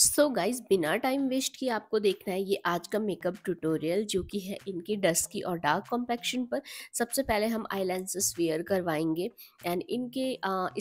सो guys बिना time waste किए आपको देखना है ये आज का मेकअप ट्यूटोरियल जो कि है इनकी डस्की और डार्क कॉम्पैक्शन पर सबसे पहले हम आई लेंसेस वेयर करवाएंगे एंड इनके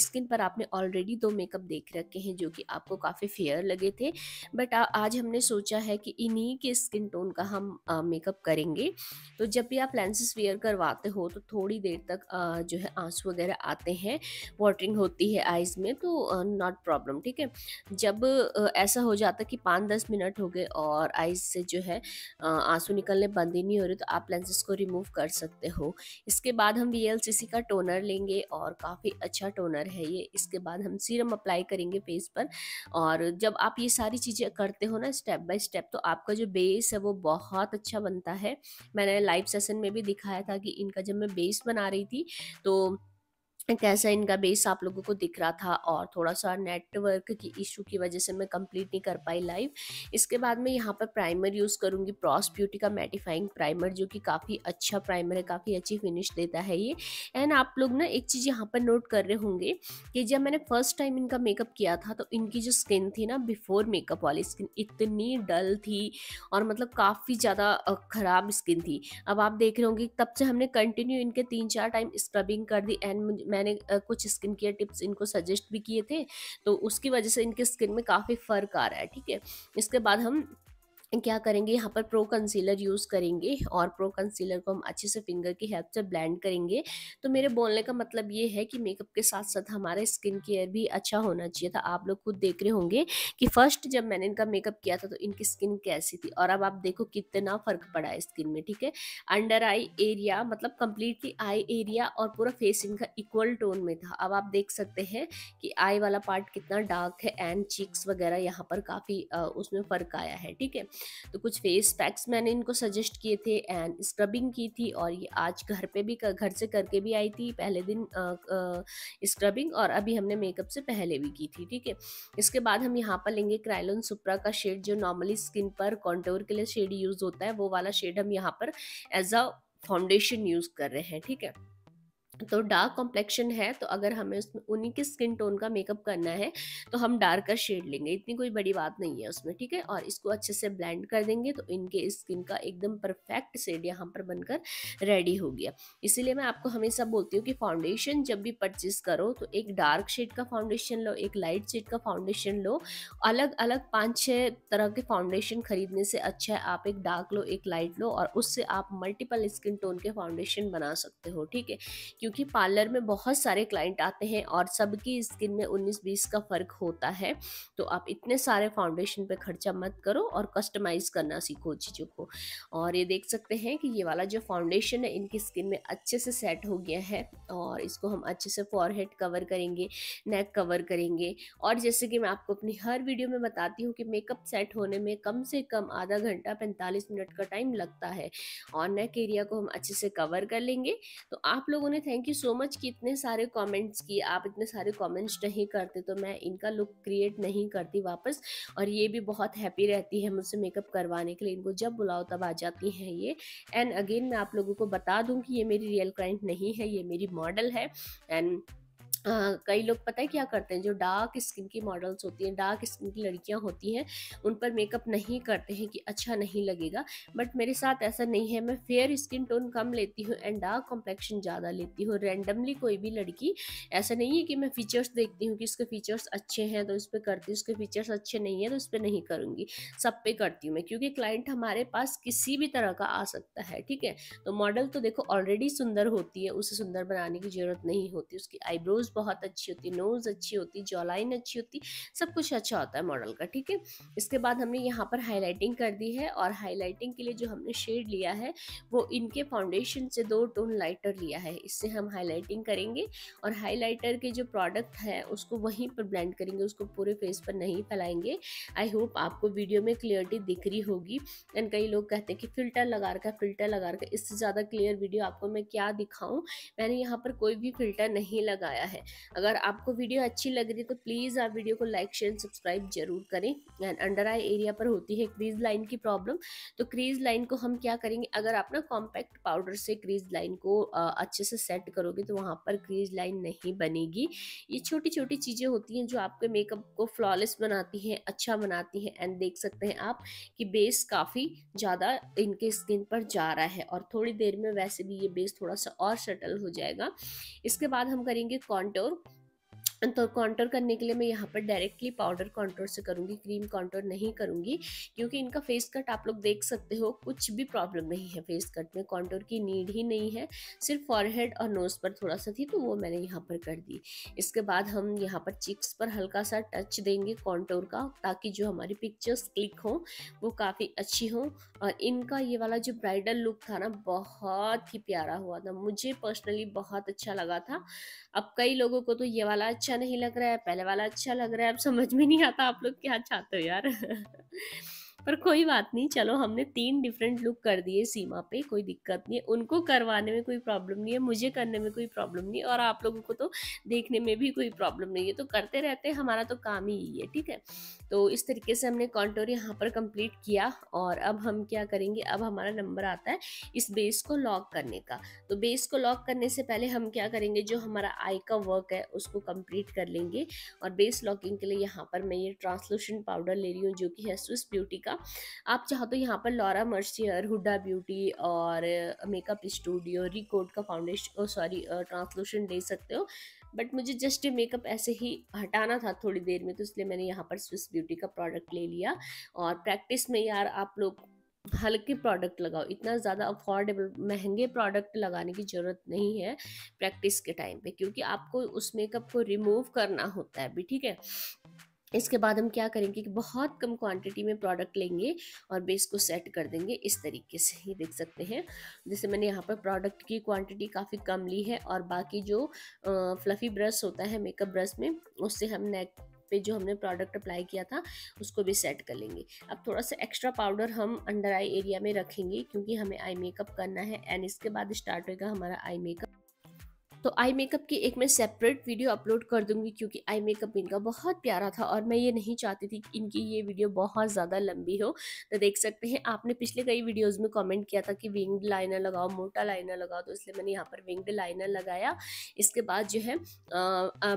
स्किन पर आपने ऑलरेडी दो मेकअप देख रखे हैं जो कि आपको काफ़ी फेयर लगे थे बट आज हमने सोचा है कि इन्हीं के स्किन टोन का हम मेकअप करेंगे तो जब भी आप लेंसेस वेयर करवाते हो तो थोड़ी देर तक आ, जो है आंसू वगैरह आते हैं वाटरिंग होती है आइज़ में तो नॉट प्रॉब्लम ठीक है जब आ, ऐसा ऐसा हो जाता कि पाँच दस मिनट हो गए और आइज से जो है आंसू निकलने बंद ही नहीं हो रहे तो आप लेंसेज को रिमूव कर सकते हो इसके बाद हम वी का टोनर लेंगे और काफ़ी अच्छा टोनर है ये इसके बाद हम सीरम अप्लाई करेंगे फेस पर और जब आप ये सारी चीज़ें करते हो ना स्टेप बाय स्टेप तो आपका जो बेस है वो बहुत अच्छा बनता है मैंने लाइव सेशन में भी दिखाया था कि इनका जब मैं बेस बना रही थी तो कैसा इनका बेस आप लोगों को दिख रहा था और थोड़ा सा नेटवर्क की इशू की वजह से मैं कंप्लीट नहीं कर पाई लाइव इसके बाद मैं यहाँ पर प्राइमर यूज़ करूँगी प्रॉस ब्यूटी का मैटिफाइंग प्राइमर जो कि काफ़ी अच्छा प्राइमर है काफ़ी अच्छी फिनिश देता है ये एंड आप लोग ना एक चीज़ यहाँ पर नोट कर रहे होंगे कि जब मैंने फर्स्ट टाइम इनका मेकअप किया था तो इनकी जो स्किन थी ना बिफोर मेकअप वाली स्किन इतनी डल थी और मतलब काफ़ी ज़्यादा ख़राब स्किन थी अब आप देख रहे होंगे तब से हमने कंटिन्यू इनके तीन चार टाइम स्क्रबिंग कर दी एंड मैंने कुछ स्किन केयर टिप्स इनको सजेस्ट भी किए थे तो उसकी वजह से इनके स्किन में काफ़ी फ़र्क आ रहा है ठीक है इसके बाद हम क्या करेंगे यहाँ पर प्रो कंसीलर यूज़ करेंगे और प्रो कंसीलर को हम अच्छे से फिंगर की हेल्प से ब्लेंड करेंगे तो मेरे बोलने का मतलब ये है कि मेकअप के साथ साथ हमारा स्किन केयर भी अच्छा होना चाहिए था आप लोग खुद देख रहे होंगे कि फ़र्स्ट जब मैंने इनका मेकअप किया था तो इनकी स्किन कैसी थी और अब आप देखो कितना फ़र्क पड़ा है स्किन में ठीक है अंडर आई एरिया मतलब कम्प्लीटली आई एरिया और पूरा फेस इनका इक्वल टोन में था अब आप देख सकते हैं कि आई वाला पार्ट कितना डार्क है एंड चीक्स वगैरह यहाँ पर काफ़ी उसमें फ़र्क आया है ठीक है तो कुछ फेस पैक्स मैंने इनको सजेस्ट किए थे एंड स्क्रबिंग की थी और ये आज घर पे भी घर से करके भी आई थी पहले दिन स्क्रबिंग और अभी हमने मेकअप से पहले भी की थी ठीक है इसके बाद हम यहाँ पर लेंगे क्राइलोन सुप्रा का शेड जो नॉर्मली स्किन पर कॉन्टोर के लिए शेड यूज़ होता है वो वाला शेड हम यहाँ पर एज अ फाउंडेशन यूज़ कर रहे हैं ठीक है तो डार्क कॉम्प्लेक्शन है तो अगर हमें उसमें उन्हीं के स्किन टोन का मेकअप करना है तो हम डार्क का शेड लेंगे इतनी कोई बड़ी बात नहीं है उसमें ठीक है और इसको अच्छे से ब्लेंड कर देंगे तो इनके स्किन का एकदम परफेक्ट शेड यहाँ पर बनकर रेडी हो गया इसीलिए मैं आपको हमेशा बोलती हूँ कि फाउंडेशन जब भी परचेज करो तो एक डार्क शेड का फाउंडेशन लो एक लाइट शेड का फाउंडेशन लो अलग अलग पाँच छः तरह के फाउंडेशन खरीदने से अच्छा है आप एक डार्क लो एक लाइट लो और उससे आप मल्टीपल स्किन टोन के फाउंडेशन बना सकते हो ठीक है क्योंकि क्योंकि पार्लर में बहुत सारे क्लाइंट आते हैं और सबकी स्किन में 19-20 का फ़र्क होता है तो आप इतने सारे फाउंडेशन पे खर्चा मत करो और कस्टमाइज़ करना सीखो चीज़ों को और ये देख सकते हैं कि ये वाला जो फाउंडेशन है इनकी स्किन में अच्छे से सेट हो गया है और इसको हम अच्छे से फॉरहेड कवर करेंगे नेक कवर करेंगे और जैसे कि मैं आपको अपनी हर वीडियो में बताती हूँ कि मेकअप सेट होने में कम से कम आधा घंटा पैंतालीस मिनट का टाइम लगता है और नेक एरिया को हम अच्छे से कवर कर लेंगे तो आप लोगों ने thank thank you so much कि इतने सारे कमेंट्स की आप इतने सारे कमेंट्स नहीं करते तो मैं इनका लुक क्रिएट नहीं करती वापस और ये भी बहुत हैप्पी रहती है मुझसे मेकअप करवाने के लिए इनको जब बुलाओ तब आ जाती हैं ये एंड अगेन मैं आप लोगों को बता दूँ कि ये मेरी रियल क्लाइंट नहीं है ये मेरी मॉडल है एंड Uh, कई लोग पता है क्या करते हैं जो डार्क स्किन की मॉडल्स होती हैं डार्क स्किन की लड़कियां होती हैं उन पर मेकअप नहीं करते हैं कि अच्छा नहीं लगेगा बट मेरे साथ ऐसा नहीं है मैं फेयर स्किन टोन कम लेती हूँ एंड डार्क कॉम्प्लेक्शन ज़्यादा लेती हूँ रैंडमली कोई भी लड़की ऐसा नहीं है कि मैं फीचर्स देखती हूँ कि इसके फीचर्स अच्छे हैं तो इस पर करती हूँ उसके फीचर्स अच्छे नहीं है तो उस पर नहीं करूँगी सब पे करती हूँ मैं क्योंकि क्लाइंट हमारे पास किसी भी तरह का आ सकता है ठीक है तो मॉडल तो देखो ऑलरेडी सुंदर होती है उसे सुंदर बनाने की ज़रूरत नहीं होती उसकी आईब्रोज नोज़ बहुत अच्छी होती नोज़ अच्छी होती जॉलाइन अच्छी होती सब कुछ अच्छा होता है मॉडल का ठीक है इसके बाद हमने यहाँ पर हाईलाइटिंग कर दी है और हाईलाइटिंग के लिए जो हमने शेड लिया है वो इनके फाउंडेशन से दो टोन लाइटर लिया है इससे हम हाईलाइटिंग करेंगे और हाईलाइटर के जो प्रोडक्ट है उसको वहीं पर ब्लेंड करेंगे उसको पूरे फेस पर नहीं फैलाएंगे आई होप आपको वीडियो में क्लियरिटी दिख रही होगी एंड कई लोग कहते हैं कि फ़िल्टर लगा रखा फ़िल्टर लगा रखा इससे ज़्यादा क्लियर वीडियो आपको मैं क्या दिखाऊँ मैंने यहाँ पर कोई भी फ़िल्टर नहीं लगाया है है अगर आपको वीडियो अच्छी लग रही है तो प्लीज़ आप वीडियो को लाइक शेयर सब्सक्राइब जरूर करें एंड अंडर आई एरिया पर होती है क्रीज लाइन की प्रॉब्लम तो क्रीज लाइन को हम क्या करेंगे अगर आप ना कॉम्पैक्ट पाउडर से क्रीज लाइन को अच्छे से सेट करोगे तो वहाँ पर क्रीज लाइन नहीं बनेगी ये छोटी छोटी चीज़ें होती हैं जो आपके मेकअप को फ्लॉलेस बनाती हैं अच्छा बनाती हैं एंड देख सकते हैं आप कि बेस काफ़ी ज़्यादा इनके स्किन पर जा रहा है और थोड़ी देर में वैसे भी ये बेस थोड़ा सा और सेटल हो जाएगा इसके बाद हम करेंगे कॉन्ट contour तो कॉन्टोर करने के लिए मैं यहाँ पर डायरेक्टली पाउडर कॉन्टोर से करूँगी क्रीम कॉन्टोर नहीं करूँगी क्योंकि इनका फेस कट आप लोग देख सकते हो कुछ भी प्रॉब्लम नहीं है फेस कट में कॉन्टोर की नीड ही नहीं है सिर्फ फॉरहेड और नोज़ पर थोड़ा सा थी तो वो मैंने यहाँ पर कर दी इसके बाद हम यहाँ पर चिक्स पर हल्का सा टच देंगे कॉन्टोर का ताकि जो हमारी पिक्चर्स क्लिक हों वो काफ़ी अच्छी हों और इनका ये वाला जो ब्राइडल लुक था ना बहुत ही प्यारा हुआ था मुझे पर्सनली बहुत अच्छा लगा था अब कई लोगों को तो ये वाला अच्छा अच्छा नहीं लग रहा है पहले वाला अच्छा लग रहा है अब समझ में नहीं आता आप लोग क्या चाहते हो यार पर कोई बात नहीं चलो हमने तीन डिफरेंट लुक कर दिए सीमा पे कोई दिक्कत नहीं है उनको करवाने में कोई प्रॉब्लम नहीं है मुझे करने में कोई प्रॉब्लम नहीं है और आप लोगों को तो देखने में भी कोई प्रॉब्लम नहीं है तो करते रहते हैं हमारा तो काम ही यही है ठीक है तो इस तरीके से हमने कॉन्टोर यहाँ पर कंप्लीट किया और अब हम क्या करेंगे अब हमारा नंबर आता है इस बेस को लॉक करने का तो बेस को लॉक करने से पहले हम क्या करेंगे जो हमारा आई का वर्क है उसको कंप्लीट कर लेंगे और बेस लॉकिंग के लिए यहाँ पर मैं ये ट्रांसलूशन पाउडर ले रही हूँ जो कि है स्विस ब्यूटी का का आप चाहो तो यहाँ पर लॉरा मर्सियर हुडा ब्यूटी और मेकअप स्टूडियो रिकोड का फाउंडेशन सॉरी ट्रांसलूशन ले सकते हो बट मुझे जस्ट मेकअप ऐसे ही हटाना था थोड़ी देर में तो इसलिए मैंने यहाँ पर स्विस ब्यूटी का प्रोडक्ट ले लिया और प्रैक्टिस में यार आप लोग हल्के प्रोडक्ट लगाओ इतना ज़्यादा अफोर्डेबल महंगे प्रोडक्ट लगाने की ज़रूरत नहीं है प्रैक्टिस के टाइम पे क्योंकि आपको उस मेकअप को रिमूव करना होता है भी ठीक है इसके बाद हम क्या करेंगे कि बहुत कम क्वांटिटी में प्रोडक्ट लेंगे और बेस को सेट कर देंगे इस तरीके से ही देख सकते हैं जैसे मैंने यहाँ पर प्रोडक्ट की क्वांटिटी काफ़ी कम ली है और बाकी जो फ्लफ़ी ब्रश होता है मेकअप ब्रश में उससे हम नेक पे जो हमने प्रोडक्ट अप्लाई किया था उसको भी सेट कर लेंगे अब थोड़ा सा एक्स्ट्रा पाउडर हम अंडर आई एरिया में रखेंगे क्योंकि हमें आई मेकअप करना है एंड इसके बाद स्टार्ट होगा हमारा आई मेकअप तो आई मेकअप की एक मैं सेपरेट वीडियो अपलोड कर दूंगी क्योंकि आई मेकअप इनका बहुत प्यारा था और मैं ये नहीं चाहती थी कि इनकी ये वीडियो बहुत ज़्यादा लंबी हो तो देख सकते हैं आपने पिछले कई वीडियोज़ में कॉमेंट किया था कि विंग्ड लाइनर लगाओ मोटा लाइनर लगाओ तो इसलिए मैंने यहाँ पर विंग्ड लाइनर लगाया इसके बाद जो है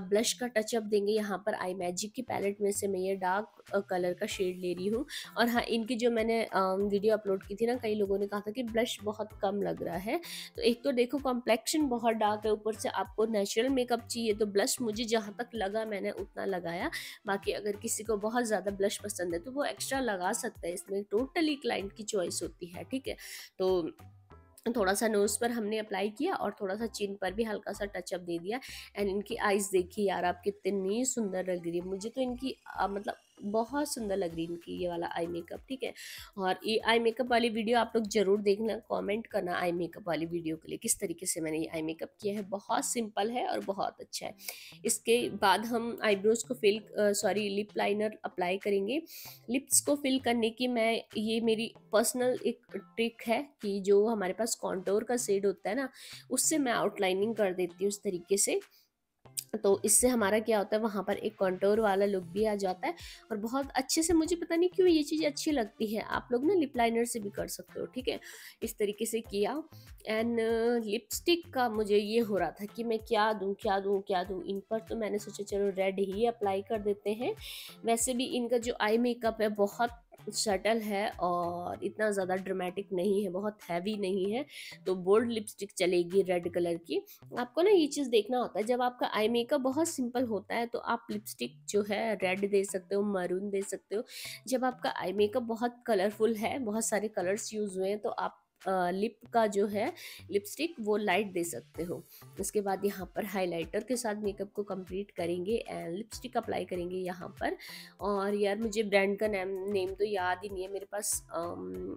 ब्लश का टचअप देंगे यहाँ पर आई मैजिक की पैलेट में से मैं ये डार्क कलर का शेड ले रही हूँ और हाँ इनकी जो मैंने वीडियो अपलोड की थी ना कई लोगों ने कहा था कि ब्लश बहुत कम लग रहा है तो एक तो देखो कॉम्प्लेक्शन बहुत डार्क है ऊपर ओर से आपको नेचुरल मेकअप चाहिए तो ब्लश मुझे जहाँ तक लगा मैंने उतना लगाया बाकी अगर किसी को बहुत ज़्यादा ब्लश पसंद है तो वो एक्स्ट्रा लगा सकता है इसमें टोटली क्लाइंट की चॉइस होती है ठीक है तो थोड़ा सा नोज़ पर हमने अप्लाई किया और थोड़ा सा चिन पर भी हल्का सा टचअप दे दिया एंड इनकी आइज़ देखिए यार आप कितनी सुंदर लग रही है मुझे तो इनकी आ, मतलब बहुत सुंदर लग रही इनकी ये वाला आई मेकअप ठीक है और ये आई मेकअप वाली वीडियो आप लोग जरूर देखना कमेंट करना आई मेकअप वाली वीडियो के लिए किस तरीके से मैंने ये आई मेकअप किया है बहुत सिंपल है और बहुत अच्छा है इसके बाद हम आईब्रोज को fill sorry lip liner apply करेंगे लिप्स को फिल करने की मैं ये मेरी पर्सनल एक ट्रिक है कि जो हमारे पास कॉन्टोर का सेड होता है ना उससे मैं आउटलाइनिंग कर देती हूँ उस तरीके से तो इससे हमारा क्या होता है वहाँ पर एक कॉन्टोर वाला लुक भी आ जाता है और बहुत अच्छे से मुझे पता नहीं क्यों ये चीज़ अच्छी लगती है आप लोग ना लिप लाइनर से भी कर सकते हो ठीक है इस तरीके से किया एंड लिपस्टिक uh, का मुझे ये हो रहा था कि मैं क्या दूँ क्या दूँ क्या दूँ इन पर तो मैंने सोचा चलो रेड ही अप्लाई कर देते हैं वैसे भी इनका जो आई मेकअप है बहुत शटल है और इतना ज़्यादा ड्रामेटिक नहीं है बहुत हैवी नहीं है तो बोल्ड लिपस्टिक चलेगी रेड कलर की आपको ना ये चीज़ देखना होता है जब आपका आई मेकअप बहुत सिंपल होता है तो आप लिपस्टिक जो है रेड दे सकते हो मरून दे सकते हो जब आपका आई मेकअप बहुत कलरफुल है बहुत सारे कलर्स यूज़ हुए हैं तो आप लिप का जो है लिपस्टिक वो लाइट दे सकते हो उसके बाद यहाँ पर हाइलाइटर के साथ मेकअप को कंप्लीट करेंगे एंड लिपस्टिक अप्लाई करेंगे यहाँ पर और यार मुझे ब्रांड का नेम नेम तो याद ही नहीं है मेरे पास आम,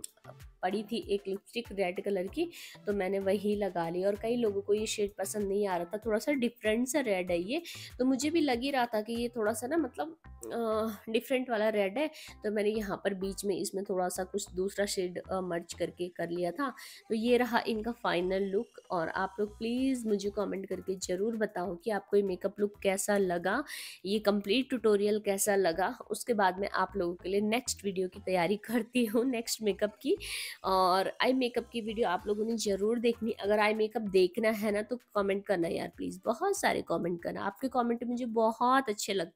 पड़ी थी एक लिपस्टिक रेड कलर की तो मैंने वही लगा ली और कई लोगों को ये शेड पसंद नहीं आ रहा था थोड़ा सा डिफरेंट सा रेड है ये तो मुझे भी लग ही रहा था कि ये थोड़ा सा ना मतलब डिफरेंट वाला रेड है तो मैंने यहाँ पर बीच में इसमें थोड़ा सा कुछ दूसरा शेड मर्च करके कर लिया था तो ये रहा इनका फाइनल लुक और आप लोग प्लीज़ मुझे कमेंट करके ज़रूर बताओ कि आपको ये मेकअप लुक कैसा लगा ये कंप्लीट ट्यूटोरियल कैसा लगा उसके बाद में आप लोगों के लिए नेक्स्ट वीडियो की तैयारी करती हूँ नेक्स्ट मेकअप की और आई मेकअप की वीडियो आप लोगों ने ज़रूर देखनी अगर आई मेकअप देखना है ना तो कमेंट करना यार प्लीज़ बहुत सारे कमेंट करना आपके कमेंट मुझे बहुत अच्छे लगते